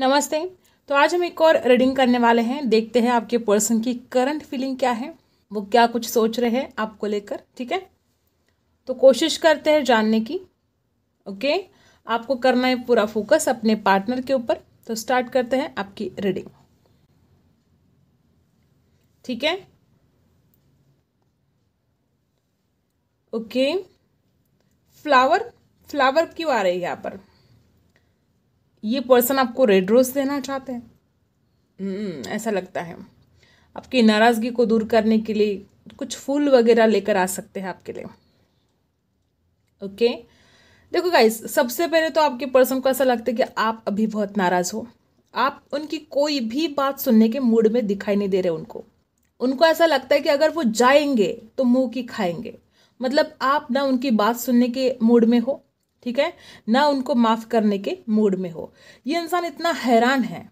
नमस्ते तो आज हम एक और रीडिंग करने वाले हैं देखते हैं आपके पर्सन की करंट फीलिंग क्या है वो क्या कुछ सोच रहे हैं आपको लेकर ठीक है तो कोशिश करते हैं जानने की ओके आपको करना है पूरा फोकस अपने पार्टनर के ऊपर तो स्टार्ट करते हैं आपकी रीडिंग ठीक है ओके फ्लावर फ्लावर क्यों आ रही है यहाँ पर ये पर्सन आपको रेड रोज देना चाहते हैं हम्म, ऐसा लगता है आपकी नाराज़गी को दूर करने के लिए कुछ फूल वगैरह लेकर आ सकते हैं आपके लिए ओके देखो गाइस सबसे पहले तो आपके पर्सन को ऐसा लगता है कि आप अभी बहुत नाराज़ हो आप उनकी कोई भी बात सुनने के मूड में दिखाई नहीं दे रहे उनको उनको ऐसा लगता है कि अगर वो जाएंगे तो मुंह की खाएंगे मतलब आप ना उनकी बात सुनने के मूड में हो ठीक है ना उनको माफ़ करने के मूड में हो ये इंसान इतना हैरान है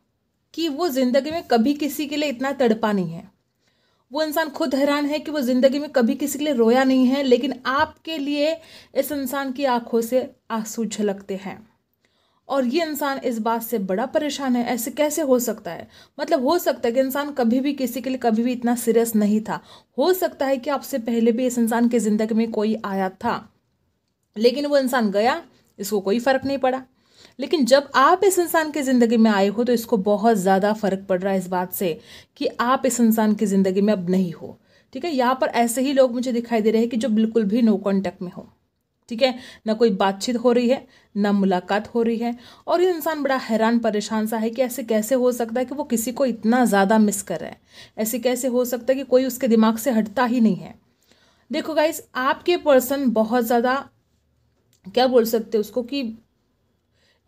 कि वो ज़िंदगी में कभी किसी के लिए इतना तड़पा नहीं है वो इंसान खुद हैरान है कि वो ज़िंदगी में कभी किसी के लिए रोया नहीं है लेकिन आपके लिए इस इंसान की आंखों से आंसू झलकते हैं और ये इंसान इस बात से बड़ा परेशान है ऐसे कैसे हो सकता है मतलब हो सकता है कि इंसान कभी भी किसी के लिए कभी भी इतना सीरियस नहीं था हो सकता है कि आपसे पहले भी इस इंसान की ज़िंदगी में कोई आया था लेकिन वो इंसान गया इसको कोई फ़र्क नहीं पड़ा लेकिन जब आप इस इंसान की ज़िंदगी में आए हो तो इसको बहुत ज़्यादा फ़र्क पड़ रहा है इस बात से कि आप इस इंसान की ज़िंदगी में अब नहीं हो ठीक है यहाँ पर ऐसे ही लोग मुझे दिखाई दे रहे हैं कि जो बिल्कुल भी नो कॉन्टैक्ट में हो ठीक है ना कोई बातचीत हो रही है ना मुलाकात हो रही है और ये इंसान बड़ा हैरान परेशान सा है कि ऐसे कैसे हो सकता है कि वो किसी को इतना ज़्यादा मिस कर रहा है ऐसे कैसे हो सकता है कि कोई उसके दिमाग से हटता ही नहीं है देखो गाइज आपके पर्सन बहुत ज़्यादा क्या बोल सकते उसको कि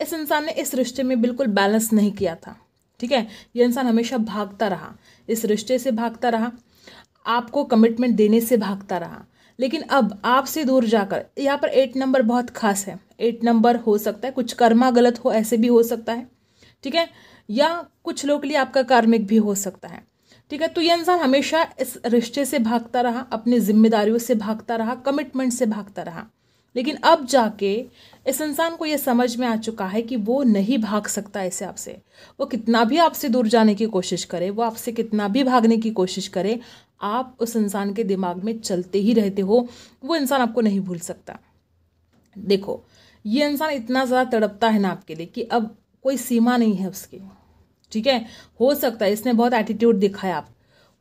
इस इंसान ने इस रिश्ते में बिल्कुल बैलेंस नहीं किया था ठीक है ये इंसान हमेशा भागता रहा इस रिश्ते से भागता रहा आपको कमिटमेंट देने से भागता रहा लेकिन अब आपसे दूर जाकर यहाँ पर एट नंबर बहुत खास है एट नंबर हो सकता है कुछ कर्मा गलत हो ऐसे भी हो सकता है ठीक है या कुछ लोग के लिए आपका कार्मिक भी हो सकता है ठीक है तो ये इंसान हमेशा इस रिश्ते से भागता रहा अपनी जिम्मेदारियों से भागता रहा कमिटमेंट से भागता रहा लेकिन अब जाके इस इंसान को यह समझ में आ चुका है कि वो नहीं भाग सकता ऐसे आपसे वो कितना भी आपसे दूर जाने की कोशिश करे वो आपसे कितना भी भागने की कोशिश करे आप उस इंसान के दिमाग में चलते ही रहते हो वो इंसान आपको नहीं भूल सकता देखो ये इंसान इतना ज़्यादा तड़पता है ना आपके लिए कि अब कोई सीमा नहीं है उसकी ठीक है हो सकता है इसने बहुत एटीट्यूड दिखाया आप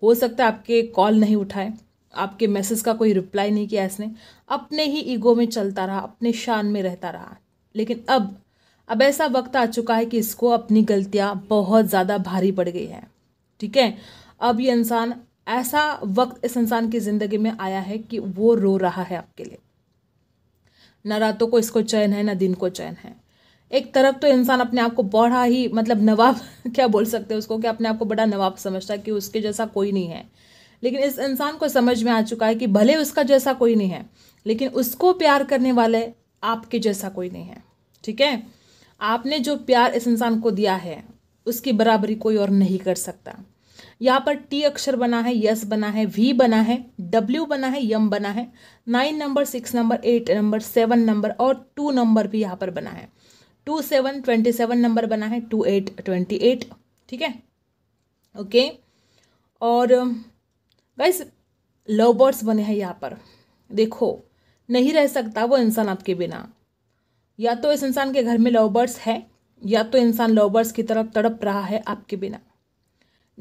हो सकता है आपके कॉल नहीं उठाए आपके मैसेज का कोई रिप्लाई नहीं किया इसने अपने ही ईगो में चलता रहा अपने शान में रहता रहा लेकिन अब अब ऐसा वक्त आ चुका है कि इसको अपनी गलतियाँ बहुत ज़्यादा भारी पड़ गई हैं ठीक है अब ये इंसान ऐसा वक्त इस इंसान की ज़िंदगी में आया है कि वो रो रहा है आपके लिए न रातों को इसको चयन है ना दिन को चयन है एक तरफ तो इंसान अपने आप को बड़ा ही मतलब नवाब क्या बोल सकते हैं उसको कि अपने आप को बड़ा नवाब समझता है कि उसके जैसा कोई नहीं है लेकिन इस इंसान को समझ में आ चुका है कि भले उसका जैसा कोई नहीं है लेकिन उसको प्यार करने वाले आपके जैसा कोई नहीं है ठीक है आपने जो प्यार इस इंसान को दिया है उसकी बराबरी कोई और नहीं कर सकता यहाँ पर टी अक्षर बना है यस बना है वी बना है डब्ल्यू बना है यम बना है nine number six number eight number seven number और टू नंबर भी यहाँ पर बना है two seven twenty seven number बना है टू एट ट्वेंटी एट ठीक है ओके और गाइस लव बर्ड्स बने हैं यहाँ पर देखो नहीं रह सकता वो इंसान आपके बिना या तो इस इंसान के घर में लव बर्ड्स है या तो इंसान लव बर्ड्स की तरफ तड़प रहा है आपके बिना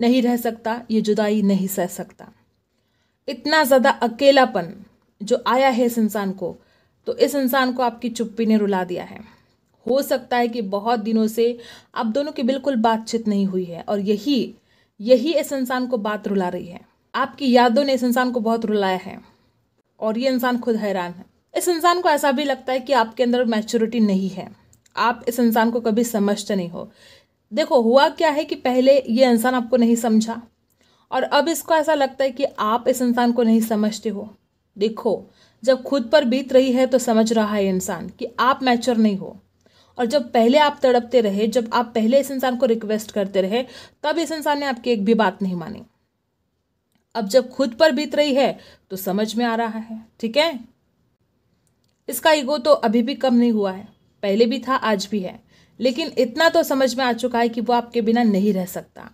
नहीं रह सकता ये जुदाई नहीं सह सकता इतना ज़्यादा अकेलापन जो आया है इस इंसान को तो इस इंसान को आपकी चुप्पी ने रुला दिया है हो सकता है कि बहुत दिनों से आप दोनों की बिल्कुल बातचीत नहीं हुई है और यही यही इस इंसान को बात रुला रही है आपकी यादों ने इस इंसान को बहुत रुलाया है और ये इंसान खुद हैरान है इस इंसान को ऐसा भी लगता है कि आपके अंदर मैच्योरिटी नहीं है आप इस इंसान को कभी समझते नहीं हो देखो हुआ क्या है कि पहले ये इंसान आपको नहीं समझा और अब इसको ऐसा लगता है कि आप इस इंसान को नहीं समझते हो देखो जब खुद पर बीत रही है तो समझ रहा है इंसान कि आप मैच्योर नहीं हो और जब पहले आप तड़पते रहे जब आप पहले इस इंसान को रिक्वेस्ट करते रहे तब इस इंसान ने आपकी एक भी बात नहीं मानी अब जब खुद पर बीत रही है तो समझ में आ रहा है ठीक है इसका ईगो तो अभी भी कम नहीं हुआ है पहले भी था आज भी है लेकिन इतना तो समझ में आ चुका है कि वो आपके बिना नहीं रह सकता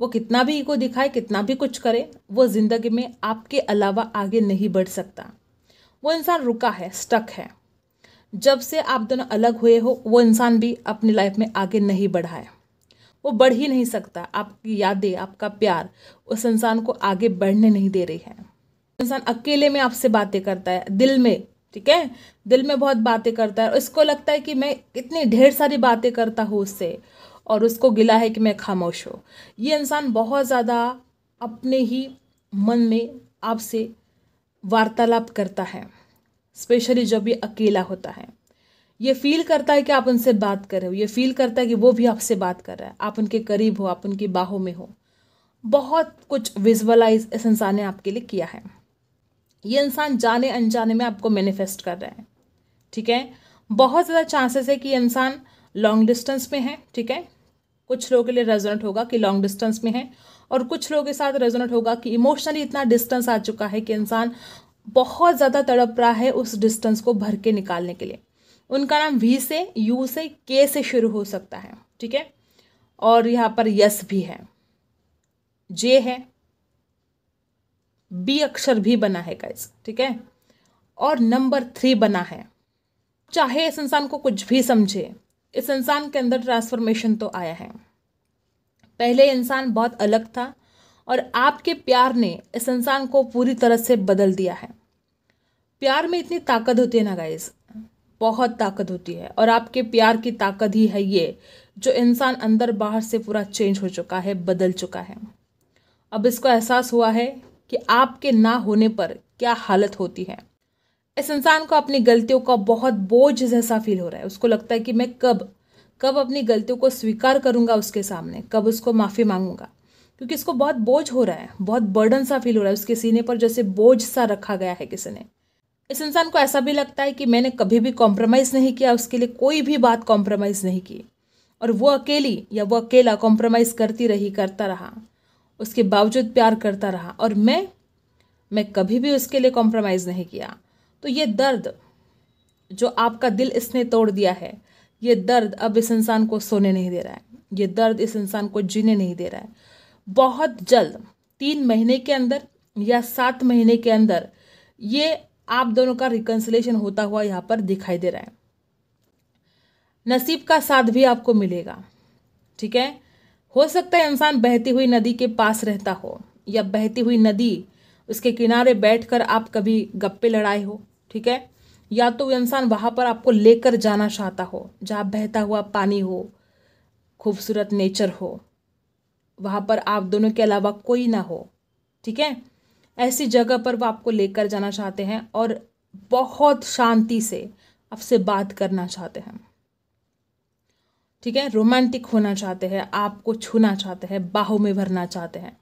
वो कितना भी ईगो दिखाए कितना भी कुछ करे वो ज़िंदगी में आपके अलावा आगे नहीं बढ़ सकता वो इंसान रुका है स्टक है जब से आप दोनों अलग हुए हो वो इंसान भी अपनी लाइफ में आगे नहीं बढ़ा है वो बढ़ ही नहीं सकता आपकी यादें आपका प्यार उस इंसान को आगे बढ़ने नहीं दे रही है इंसान अकेले में आपसे बातें करता है दिल में ठीक है दिल में बहुत बातें करता है और इसको लगता है कि मैं इतनी ढेर सारी बातें करता हूँ उससे और उसको गिला है कि मैं खामोश हूँ ये इंसान बहुत ज़्यादा अपने ही मन में आपसे वार्तालाप करता है स्पेशली जब ये अकेला होता है ये फील करता है कि आप उनसे बात कर रहे हो ये फील करता है कि वो भी आपसे बात कर रहा है आप उनके करीब हो आप उनकी बाहों में हो बहुत कुछ विजुअलाइज इस इंसान ने आपके लिए किया है ये इंसान जाने अनजाने में आपको मैनिफेस्ट कर रहा है ठीक है बहुत ज़्यादा चांसेस है कि ये इंसान लॉन्ग डिस्टेंस में है ठीक है कुछ लोगों के लिए रेजोनेट होगा कि लॉन्ग डिस्टेंस में है और कुछ लोगों के साथ रेजोनेट होगा कि इमोशनली इतना डिस्टेंस आ चुका है कि इंसान बहुत ज़्यादा तड़प रहा है उस डिस्टेंस को भर के निकालने के लिए उनका नाम वी से यू से के से शुरू हो सकता है ठीक है और यहाँ पर यस भी है जे है बी अक्षर भी बना है गाइस ठीक है और नंबर थ्री बना है चाहे इस इंसान को कुछ भी समझे इस इंसान के अंदर ट्रांसफॉर्मेशन तो आया है पहले इंसान बहुत अलग था और आपके प्यार ने इस इंसान को पूरी तरह से बदल दिया है प्यार में इतनी ताकत होती है ना गाइस बहुत ताकत होती है और आपके प्यार की ताकत ही है ये जो इंसान अंदर बाहर से पूरा चेंज हो चुका है बदल चुका है अब इसको एहसास हुआ है कि आपके ना होने पर क्या हालत होती है इस इंसान को अपनी गलतियों का बहुत बोझ जैसा फील हो रहा है उसको लगता है कि मैं कब कब अपनी गलतियों को स्वीकार करूंगा उसके सामने कब उसको माफ़ी मांगूंगा क्योंकि इसको बहुत बोझ हो रहा है बहुत बर्डन सा फील हो रहा है उसके सीने पर जैसे बोझ सा रखा गया है किसी ने इस इंसान को ऐसा भी लगता है कि मैंने कभी भी कॉम्प्रोमाइज़ नहीं किया उसके लिए कोई भी बात कॉम्प्रोमाइज़ नहीं की और वो अकेली या वो अकेला कॉम्प्रोमाइज़ करती रही करता रहा उसके बावजूद प्यार करता रहा और मैं मैं कभी भी उसके लिए कॉम्प्रोमाइज़ नहीं किया तो ये दर्द जो आपका दिल इसने तोड़ दिया है ये दर्द अब इस इंसान को सोने नहीं दे रहा है ये दर्द इस इंसान को जीने नहीं दे रहा है बहुत जल्द तीन महीने के अंदर या सात महीने के अंदर ये आप दोनों का रिकन्सलेशन होता हुआ यहाँ पर दिखाई दे रहा है नसीब का साथ भी आपको मिलेगा ठीक है हो सकता है इंसान बहती हुई नदी के पास रहता हो या बहती हुई नदी उसके किनारे बैठकर आप कभी गप्पे लड़ाए हो ठीक है या तो वो इंसान वहाँ पर आपको लेकर जाना चाहता हो जहाँ बहता हुआ पानी हो खूबसूरत नेचर हो वहाँ पर आप दोनों के अलावा कोई ना हो ठीक है ऐसी जगह पर वो आपको लेकर जाना चाहते हैं और बहुत शांति से आपसे बात करना चाहते हैं ठीक है रोमांटिक होना चाहते हैं आपको छूना चाहते हैं बाहों में भरना चाहते हैं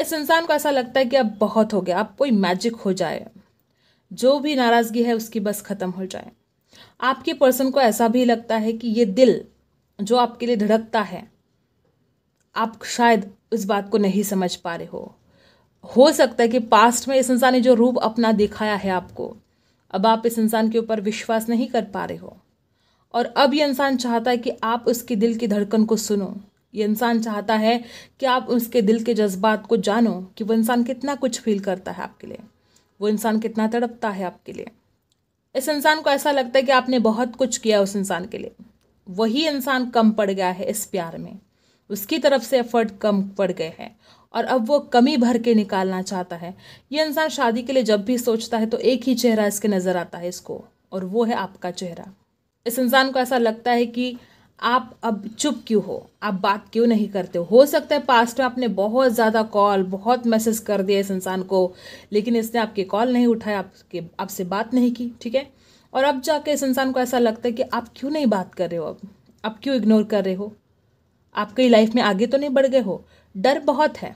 इस इंसान को ऐसा लगता है कि अब बहुत हो गया अब कोई मैजिक हो जाए जो भी नाराज़गी है उसकी बस ख़त्म हो जाए आपके पर्सन को ऐसा भी लगता है कि ये दिल जो आपके लिए धड़कता है आप शायद उस बात को नहीं समझ पा रहे हो हो सकता है कि पास्ट में इस इंसान ने जो रूप अपना दिखाया है आपको अब आप इस इंसान के ऊपर विश्वास नहीं कर पा रहे हो और अब ये इंसान चाहता है कि आप उसके दिल की धड़कन को सुनो ये इंसान चाहता है कि आप उसके दिल के जज्बात को जानो कि वो इंसान कितना कुछ फील करता है आपके लिए वो इंसान कितना तड़पता है आपके लिए इस इंसान को ऐसा लगता है कि आपने बहुत कुछ किया उस इंसान के लिए वही इंसान कम पड़ गया है इस प्यार में उसकी तरफ से एफर्ट कम पड़ गए हैं और अब वो कमी भर के निकालना चाहता है ये इंसान शादी के लिए जब भी सोचता है तो एक ही चेहरा इसके नज़र आता है इसको और वो है आपका चेहरा इस इंसान को ऐसा लगता है कि आप अब चुप क्यों हो आप बात क्यों नहीं करते हो हो सकता है पास्ट में आपने बहुत ज़्यादा कॉल बहुत मैसेज कर दिया इस इंसान को लेकिन इसने आपके कॉल नहीं उठाया आपके आपसे बात नहीं की ठीक है और अब जाके इस इंसान को ऐसा लगता है कि आप क्यों नहीं बात कर रहे हो अब आप क्यों इग्नोर कर रहे हो आपकी लाइफ में आगे तो नहीं बढ़ गए हो डर बहुत है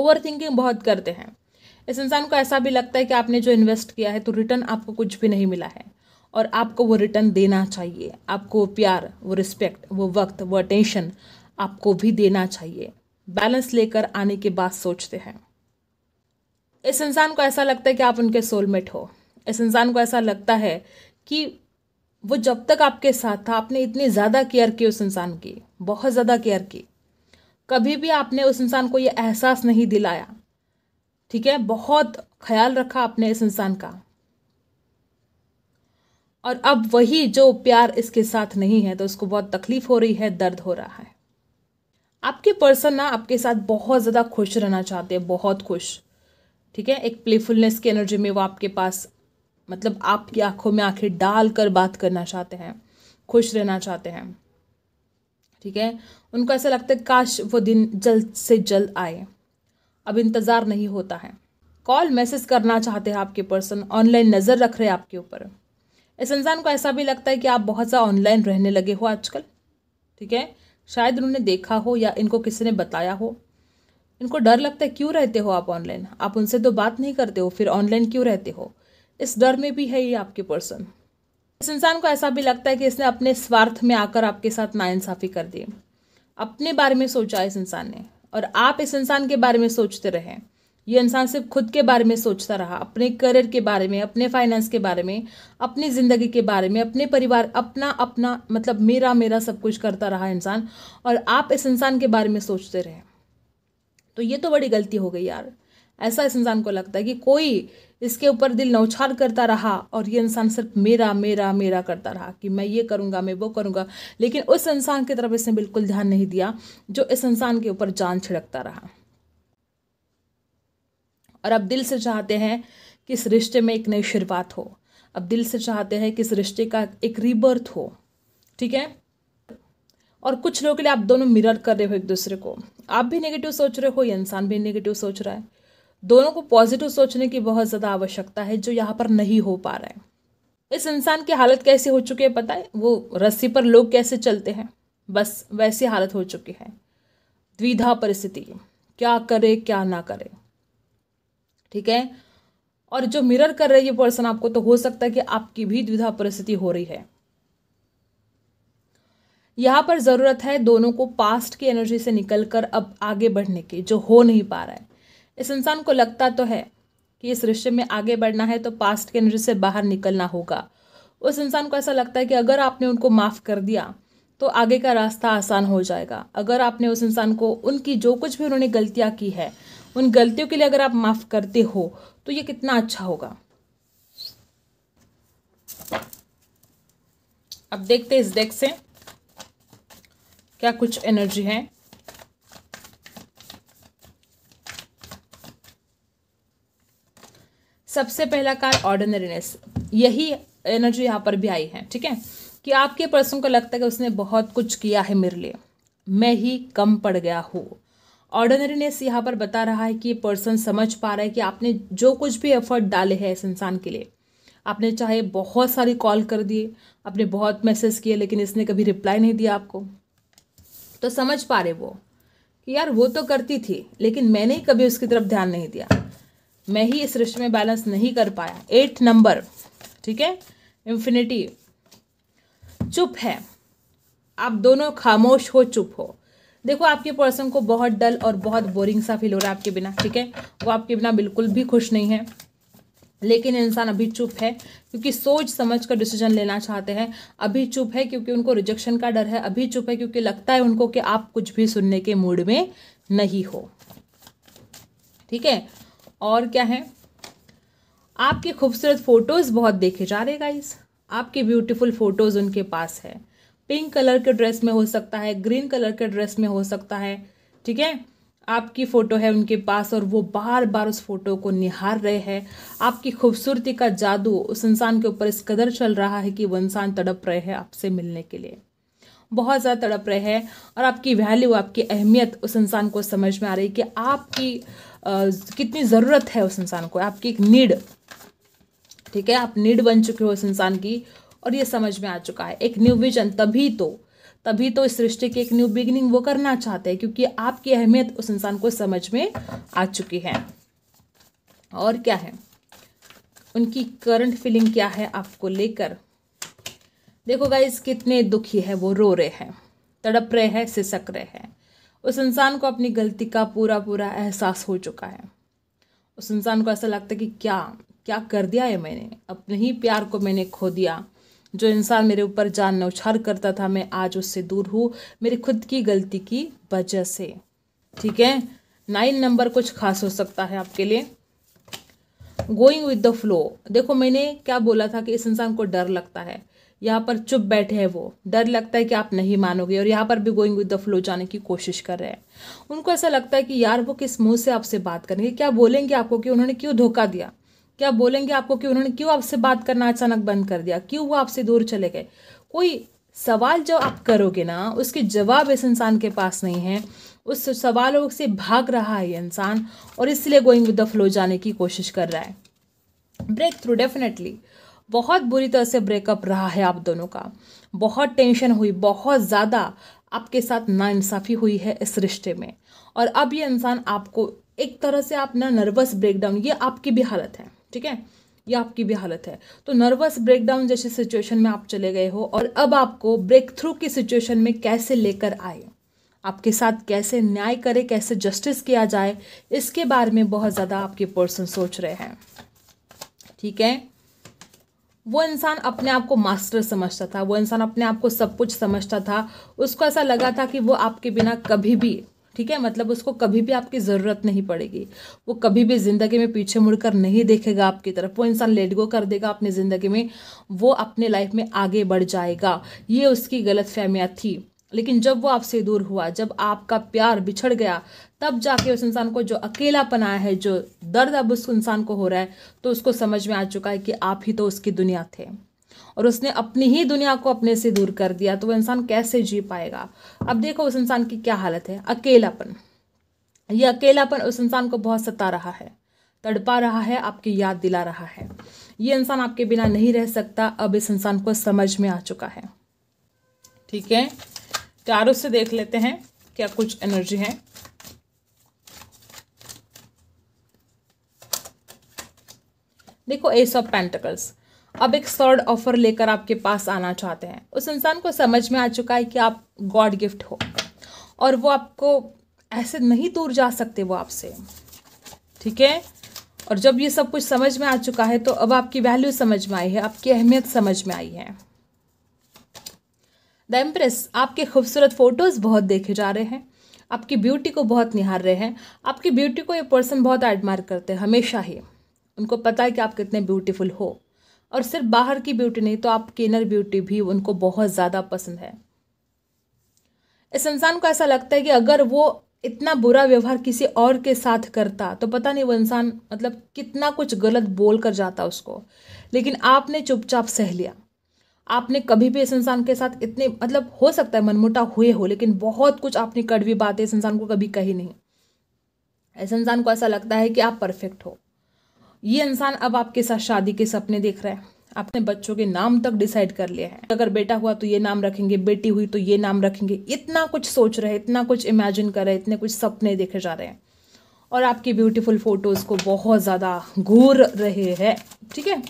ओवर थिंकिंग बहुत करते हैं इस इंसान को ऐसा भी लगता है कि आपने जो इन्वेस्ट किया है तो रिटर्न आपको कुछ भी नहीं मिला है और आपको वो रिटर्न देना चाहिए आपको प्यार वो रिस्पेक्ट वो वक्त वो अटेंशन आपको भी देना चाहिए बैलेंस लेकर आने के बाद सोचते हैं इस इंसान को ऐसा लगता है कि आप उनके सोलमेट हो इस इंसान को ऐसा लगता है कि वो जब तक आपके साथ था आपने इतनी ज़्यादा केयर की उस इंसान की बहुत ज़्यादा केयर की कभी भी आपने उस इंसान को ये एहसास नहीं दिलाया ठीक है बहुत ख्याल रखा आपने इस इंसान का और अब वही जो प्यार इसके साथ नहीं है तो उसको बहुत तकलीफ हो रही है दर्द हो रहा है आपके पर्सन ना आपके साथ बहुत ज़्यादा खुश रहना चाहते हैं बहुत खुश ठीक है एक प्लेफुलनेस की एनर्जी में वो आपके पास मतलब आपकी आंखों में आंखें डाल कर बात करना चाहते हैं खुश रहना चाहते हैं ठीक है उनको ऐसा लगता है काश वो दिन जल्द से जल्द आए अब इंतज़ार नहीं होता है कॉल मैसेज करना चाहते हैं आपके पर्सन ऑनलाइन नज़र रख रहे हैं आपके ऊपर इस इंसान को ऐसा भी लगता है कि आप बहुत सा ऑनलाइन रहने लगे हो आजकल ठीक है शायद उन्होंने देखा हो या इनको किसी ने बताया हो इनको डर लगता है क्यों रहते हो आप ऑनलाइन आप उनसे तो बात नहीं करते हो फिर ऑनलाइन क्यों रहते हो इस डर में भी है ये आपके पर्सन इस इंसान को ऐसा भी लगता है कि इसने अपने स्वार्थ में आकर आपके साथ नाइंसाफ़ी कर दी अपने बारे में सोचा इस इंसान ने और आप इस इंसान के बारे में सोचते रहे ये इंसान सिर्फ खुद के बारे में सोचता रहा अपने करियर के बारे में अपने फाइनेंस के बारे में अपनी ज़िंदगी के बारे में अपने परिवार अपना अपना मतलब मेरा मेरा सब कुछ करता रहा इंसान और आप इस इंसान के बारे में सोचते रहे तो ये तो बड़ी गलती हो गई यार ऐसा इस इंसान को लगता है कि कोई इसके ऊपर दिल नौछार करता रहा और ये इंसान सिर्फ मेरा मेरा मेरा करता रहा कि मैं ये करूँगा मैं वो करूँगा लेकिन उस इंसान की तरफ इसने बिल्कुल ध्यान नहीं दिया जो इस इंसान के ऊपर जान छिड़कता रहा और अब दिल से चाहते हैं कि इस रिश्ते में एक नई शुरुआत हो अब दिल से चाहते हैं कि इस रिश्ते का एक रीबर्थ हो ठीक है और कुछ लोगों के लिए आप दोनों मिरर कर रहे हो एक दूसरे को आप भी नेगेटिव सोच रहे हो ये इंसान भी नेगेटिव सोच रहा है दोनों को पॉजिटिव सोचने की बहुत ज़्यादा आवश्यकता है जो यहाँ पर नहीं हो पा रहा है इस इंसान की हालत कैसी हो चुकी है पता है वो रस्सी पर लोग कैसे चलते हैं बस वैसी हालत हो चुकी है द्विधा परिस्थिति क्या करे क्या ना करे ठीक है और जो मिरर कर रही है पर्सन आपको तो हो सकता है कि आपकी भी द्विधा परिस्थिति हो रही है यहाँ पर ज़रूरत है दोनों को पास्ट की एनर्जी से निकलकर अब आगे बढ़ने की जो हो नहीं पा रहा है इस इंसान को लगता तो है कि इस रिश्ते में आगे बढ़ना है तो पास्ट के एनर्जी से बाहर निकलना होगा उस इंसान को ऐसा लगता है कि अगर आपने उनको माफ़ कर दिया तो आगे का रास्ता आसान हो जाएगा अगर आपने उस इंसान को उनकी जो कुछ भी उन्होंने गलतियाँ की है उन गलतियों के लिए अगर आप माफ़ करते हो तो ये कितना अच्छा होगा अब देखते इस डेक से क्या कुछ एनर्जी है सबसे पहला कार ऑर्डिनरीनेस यही एनर्जी यहाँ पर भी आई है ठीक है कि आपके पर्सन को लगता है कि उसने बहुत कुछ किया है मेरे लिए मैं ही कम पड़ गया हूँ ऑर्डनरीनेस यहाँ पर बता रहा है कि ये पर्सन समझ पा रहा है कि आपने जो कुछ भी एफर्ट डाले हैं इस इंसान के लिए आपने चाहे बहुत सारी कॉल कर दिए आपने बहुत मैसेज किए लेकिन इसने कभी रिप्लाई नहीं दिया आपको तो समझ पा रहे वो कि यार वो तो करती थी लेकिन मैंने ही कभी उसकी तरफ ध्यान नहीं दिया मैं ही इस रिश्ते में बैलेंस नहीं कर पाया एट नंबर ठीक है इन्फिनिटी चुप है आप दोनों खामोश हो चुप हो देखो आपके पर्सन को बहुत डल और बहुत बोरिंग सा फील हो रहा है आपके बिना ठीक है वो आपके बिना बिल्कुल भी खुश नहीं है लेकिन इंसान अभी चुप है क्योंकि सोच समझ कर डिसीजन लेना चाहते हैं अभी चुप है क्योंकि उनको रिजेक्शन का डर है अभी चुप है क्योंकि लगता है उनको कि आप कुछ भी सुनने के मूड में नहीं हो ठीक है और क्या है आपके खूबसूरत फ़ोटोज़ बहुत देखे जा रहे गाइस आपके ब्यूटीफुल फ़ोटोज़ उनके पास है पिंक कलर के ड्रेस में हो सकता है ग्रीन कलर के ड्रेस में हो सकता है ठीक है आपकी फ़ोटो है उनके पास और वो बार बार उस फोटो को निहार रहे हैं आपकी खूबसूरती का जादू उस इंसान के ऊपर इस कदर चल रहा है कि वो इंसान तड़प रहे हैं आपसे मिलने के लिए बहुत ज़्यादा तड़प रहे हैं और आपकी वैल्यू आपकी अहमियत उस इंसान को समझ में आ रही है कि आपकी आ, कितनी ज़रूरत है उस इंसान को आपकी एक नीड ठीक है आप नीड बन चुके हो उस इंसान की और ये समझ में आ चुका है एक न्यू विजन तभी तो तभी तो इस रिश्ते की एक न्यू बिगिनिंग वो करना चाहते हैं क्योंकि आपकी अहमियत उस इंसान को समझ में आ चुकी है और क्या है उनकी करंट फीलिंग क्या है आपको लेकर देखो गाइज कितने दुखी है वो रो रहे हैं तड़प रहे हैं सिसक रहे हैं उस इंसान को अपनी गलती का पूरा पूरा एहसास हो चुका है उस इंसान को ऐसा लगता है कि क्या क्या कर दिया है मैंने अपने ही प्यार को मैंने खो दिया जो इंसान मेरे ऊपर जान नौछार करता था मैं आज उससे दूर हूँ मेरी खुद की गलती की वजह से ठीक है नाइन नंबर कुछ खास हो सकता है आपके लिए गोइंग विद द फ्लो देखो मैंने क्या बोला था कि इस इंसान को डर लगता है यहाँ पर चुप बैठे हैं वो डर लगता है कि आप नहीं मानोगे और यहाँ पर भी गोइंग विद द फ्लो जाने की कोशिश कर रहे हैं उनको ऐसा लगता है कि यार वो किस मुंह से आपसे बात करेंगे क्या बोलेंगे आपको कि उन्होंने क्यों धोखा दिया क्या बोलेंगे आपको कि उन्होंने क्यों आपसे बात करना अचानक बंद कर दिया क्यों वो आपसे दूर चले गए कोई सवाल जो आप करोगे ना उसके जवाब इस इंसान के पास नहीं है उस सवालों से भाग रहा है इंसान और इसलिए गोइंग विद द फ्लो जाने की कोशिश कर रहा है ब्रेक थ्रू डेफिनेटली बहुत बुरी तरह से ब्रेकअप रहा है आप दोनों का बहुत टेंशन हुई बहुत ज़्यादा आपके साथ नाइंसाफ़ी हुई है इस रिश्ते में और अब ये इंसान आपको एक तरह से आप ना नर्वस ब्रेकडाउन ये आपकी भी हालत है ठीक है ये आपकी भी हालत है तो नर्वस ब्रेकडाउन जैसी सिचुएशन में आप चले गए हो और अब आपको ब्रेक थ्रू की सिचुएशन में कैसे लेकर आए आपके साथ कैसे न्याय करे कैसे जस्टिस किया जाए इसके बारे में बहुत ज़्यादा आपके पर्सन सोच रहे हैं ठीक है वो इंसान अपने आप को मास्टर समझता था वो इंसान अपने आप को सब कुछ समझता था उसको ऐसा लगा था कि वो आपके बिना कभी भी ठीक है मतलब उसको कभी भी आपकी ज़रूरत नहीं पड़ेगी वो कभी भी ज़िंदगी में पीछे मुड़कर नहीं देखेगा आपकी तरफ वो इंसान लेट गो कर देगा अपनी ज़िंदगी में वो अपने लाइफ में आगे बढ़ जाएगा ये उसकी गलत फहमियाँ थी लेकिन जब वो आपसे दूर हुआ जब आपका प्यार बिछड़ गया तब जाके उस इंसान को जो अकेलापन आया है जो दर्द अब उस इंसान को हो रहा है तो उसको समझ में आ चुका है कि आप ही तो उसकी दुनिया थे और उसने अपनी ही दुनिया को अपने से दूर कर दिया तो वह इंसान कैसे जी पाएगा अब देखो उस इंसान की क्या हालत है अकेलापन ये अकेलापन उस इंसान को बहुत सता रहा है तड़पा रहा है आपकी याद दिला रहा है ये इंसान आपके बिना नहीं रह सकता अब इस इंसान को समझ में आ चुका है ठीक है चारों से देख लेते हैं क्या कुछ एनर्जी है देखो एस ऑफ पेंटिकल्स अब एक सर्ड ऑफर लेकर आपके पास आना चाहते हैं उस इंसान को समझ में आ चुका है कि आप गॉड गिफ्ट हो और वो आपको ऐसे नहीं दूर जा सकते वो आपसे ठीक है और जब ये सब कुछ समझ में आ चुका है तो अब आपकी वैल्यू समझ में आई है आपकी अहमियत समझ में आई है द एम्प्रेस आपके खूबसूरत फ़ोटोज़ बहुत देखे जा रहे हैं आपकी ब्यूटी को बहुत निहार रहे हैं आपकी ब्यूटी को ये पर्सन बहुत एडमायर करते हैं हमेशा ही उनको पता है कि आप कितने ब्यूटीफुल हो और सिर्फ बाहर की ब्यूटी नहीं तो आपकी इनर ब्यूटी भी उनको बहुत ज़्यादा पसंद है इस इंसान को ऐसा लगता है कि अगर वो इतना बुरा व्यवहार किसी और के साथ करता तो पता नहीं वो इंसान मतलब कितना कुछ गलत बोल कर जाता उसको लेकिन आपने चुपचाप सह लिया आपने कभी भी इस इंसान के साथ इतने मतलब हो सकता है मनमुटा हुए हो लेकिन बहुत कुछ आपने कड़वी बातें इस इंसान को कभी कही नहीं इस इंसान को ऐसा लगता है कि आप परफेक्ट हो ये इंसान अब आपके साथ शादी के सपने देख रहा है आपने बच्चों के नाम तक डिसाइड कर लिया है अगर बेटा हुआ तो ये नाम रखेंगे बेटी हुई तो ये नाम रखेंगे इतना कुछ सोच रहे इतना कुछ इमेजिन कर रहे इतने कुछ सपने देखे जा रहे हैं और आपकी ब्यूटीफुल फोटोज़ को बहुत ज़्यादा घूर रहे हैं ठीक है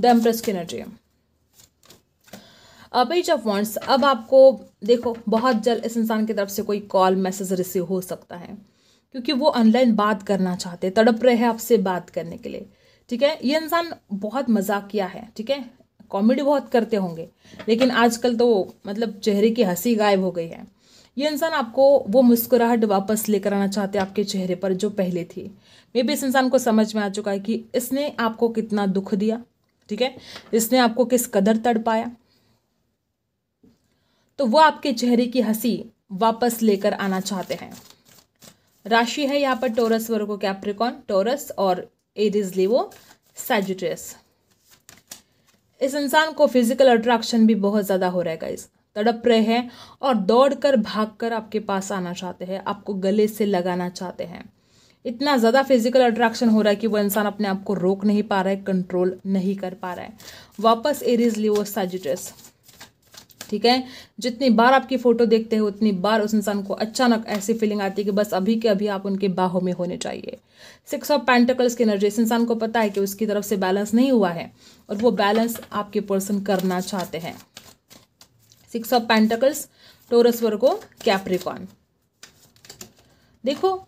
द एम्प्रेस की एनर्जी पेज ऑफ वॉन्ट्स अब आपको देखो बहुत जल्द इस इंसान की तरफ से कोई कॉल मैसेज रिसीव हो सकता है क्योंकि वो ऑनलाइन बात करना चाहते तड़प रहे हैं आपसे बात करने के लिए ठीक है ये इंसान बहुत मजाकिया है ठीक है कॉमेडी बहुत करते होंगे लेकिन आजकल तो मतलब चेहरे की हंसी गायब हो गई है ये इंसान आपको वो मुस्कुराहट वापस लेकर आना चाहते हैं आपके चेहरे पर जो पहले थी मे बी इस इंसान को समझ में आ चुका है कि इसने आपको कितना दुख दिया ठीक है इसने आपको किस कदर तड़पाया तो वो आपके चेहरे की हंसी वापस लेकर आना चाहते हैं राशि है यहाँ पर टोरस वर्गो कैप्रिकॉन टोरस और इज लिवो सैजिटेस इस इंसान को फिजिकल अट्रैक्शन भी बहुत ज़्यादा हो रहा है गाइज तड़प रहे हैं और दौड़ कर भाग कर आपके पास आना चाहते हैं आपको गले से लगाना चाहते हैं इतना ज़्यादा फिजिकल अट्रैक्शन हो रहा है कि वो इंसान अपने आप को रोक नहीं पा रहा है कंट्रोल नहीं कर पा रहा है वापस एरिज लिवो सैजिटेस ठीक है जितनी बार आपकी फ़ोटो देखते हैं उतनी बार उस इंसान को अचानक ऐसी फीलिंग आती है कि बस अभी के अभी आप उनके बाहों में होने चाहिए सिक्स ऑफ पेंटिकल्स की एनर्जी इस इंसान को पता है कि उसकी तरफ से बैलेंस नहीं हुआ है और वो बैलेंस आपके पर्सन करना चाहते हैं six of pentacles Taurus Virgo Capricorn देखो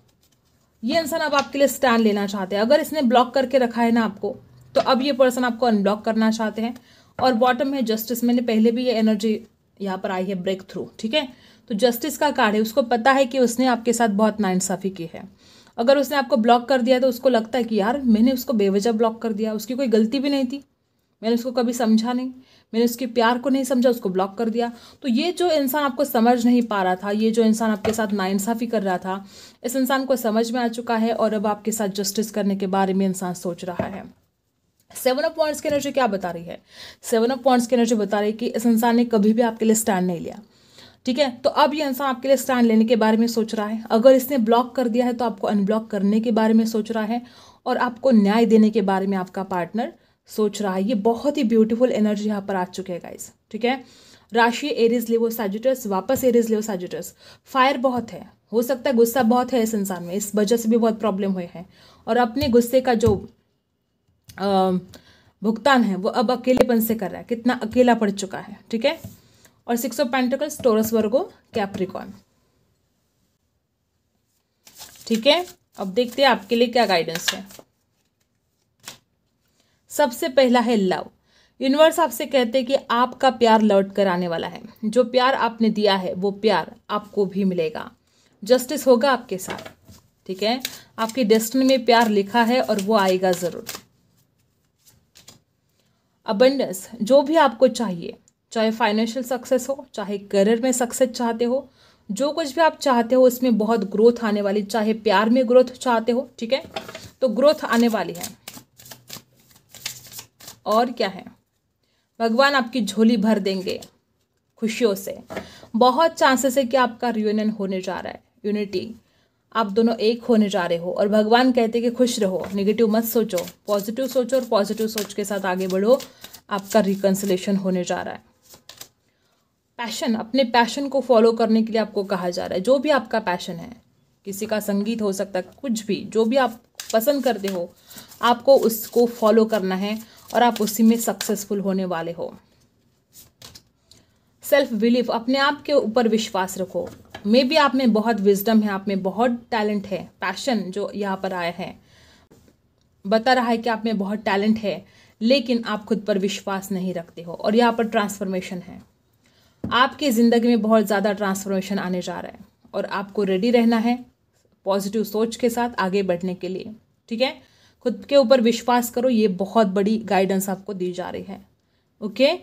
ये इंसान अब आपके लिए स्टैंड लेना चाहते हैं अगर इसने ब्लॉक करके रखा है ना आपको तो अब ये पर्सन आपको अनब्लॉक करना चाहते हैं और बॉटम है जस्टिस मैंने पहले भी ये एनर्जी यहाँ पर आई है ब्रेक थ्रू ठीक है तो जस्टिस का कार्ड है उसको पता है कि उसने आपके साथ बहुत नाइंसाफ़ी की है अगर उसने आपको ब्लॉक कर दिया तो उसको लगता है कि यार मैंने उसको बेवजह ब्लॉक कर दिया उसकी कोई गलती भी नहीं थी मैंने उसको कभी समझा नहीं मैंने उसके प्यार को नहीं समझा उसको ब्लॉक कर दिया तो ये जो इंसान आपको समझ नहीं पा रहा था ये जो इंसान आपके साथ नाइंसाफ़ी कर रहा था इस इंसान को समझ में आ चुका है और अब आपके साथ जस्टिस करने के बारे में इंसान सोच रहा है सेवन ऑफ पॉइंट्स की एनर्जी क्या बता रही है सेवन ऑफ पॉइंट्स की एनर्जी बता रही है कि इस इंसान ने कभी भी आपके लिए स्टैंड नहीं लिया ठीक है तो अब ये इंसान आपके लिए स्टैंड लेने के बारे में सोच रहा है अगर इसने ब्लॉक कर दिया है तो आपको अनब्लॉक करने के बारे में सोच रहा है और आपको न्याय देने के बारे में आपका पार्टनर सोच रहा है ये बहुत ही ब्यूटीफुल एनर्जी यहाँ पर आ चुके हैं गाइज ठीक है राशि एरिज लिवो सैजिटस वापस एरिज लिवो सैजिटस फायर बहुत है हो सकता है गुस्सा बहुत है इस इंसान में इस वजह से भी बहुत प्रॉब्लम हुए हैं और अपने गुस्से का जो भुगतान है वो अब अकेलेपन से कर रहा है कितना अकेला पड़ चुका है ठीक है और six of pentacles Taurus Virgo Capricorn ठीक है अब देखते हैं आपके लिए क्या गाइडेंस है सबसे पहला है लव यूनिवर्स आपसे कहते हैं कि आपका प्यार लौट कर आने वाला है जो प्यार आपने दिया है वो प्यार आपको भी मिलेगा जस्टिस होगा आपके साथ ठीक है आपकी डेस्टिनी में प्यार लिखा है और वो आएगा ज़रूर अबंडस जो भी आपको चाहिए चाहे फाइनेंशियल सक्सेस हो चाहे करियर में सक्सेस चाहते हो जो कुछ भी आप चाहते हो उसमें बहुत ग्रोथ आने वाली चाहे प्यार में ग्रोथ चाहते हो ठीक है तो ग्रोथ आने वाली है और क्या है भगवान आपकी झोली भर देंगे खुशियों से बहुत चांसेस है कि आपका रियूनियन होने जा रहा है यूनिटी आप दोनों एक होने जा रहे हो और भगवान कहते हैं कि खुश रहो निगेटिव मत सोचो पॉजिटिव सोचो और पॉजिटिव सोच के साथ आगे बढ़ो आपका रिकन्सलेशन होने जा रहा है पैशन अपने पैशन को फॉलो करने के लिए आपको कहा जा रहा है जो भी आपका पैशन है किसी का संगीत हो सकता है कुछ भी जो भी आप पसंद करते हो आपको उसको फॉलो करना है और आप उसी में सक्सेसफुल होने वाले हो सेल्फ बिलीव अपने आप के ऊपर विश्वास रखो मे बी आप में बहुत विजडम है आप में बहुत टैलेंट है पैशन जो यहाँ पर आया है बता रहा है कि आप में बहुत टैलेंट है लेकिन आप खुद पर विश्वास नहीं रखते हो और यहाँ पर ट्रांसफॉर्मेशन है आपकी ज़िंदगी में बहुत ज़्यादा ट्रांसफॉर्मेशन आने जा रहा है और आपको रेडी रहना है पॉजिटिव सोच के साथ आगे बढ़ने के लिए ठीक है खुद के ऊपर विश्वास करो ये बहुत बड़ी गाइडेंस आपको दी जा रही है ओके okay?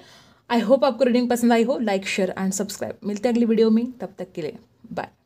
आई होप आपको रीडिंग पसंद आई हो लाइक शेयर एंड सब्सक्राइब मिलते हैं अगली वीडियो में तब तक के लिए बाय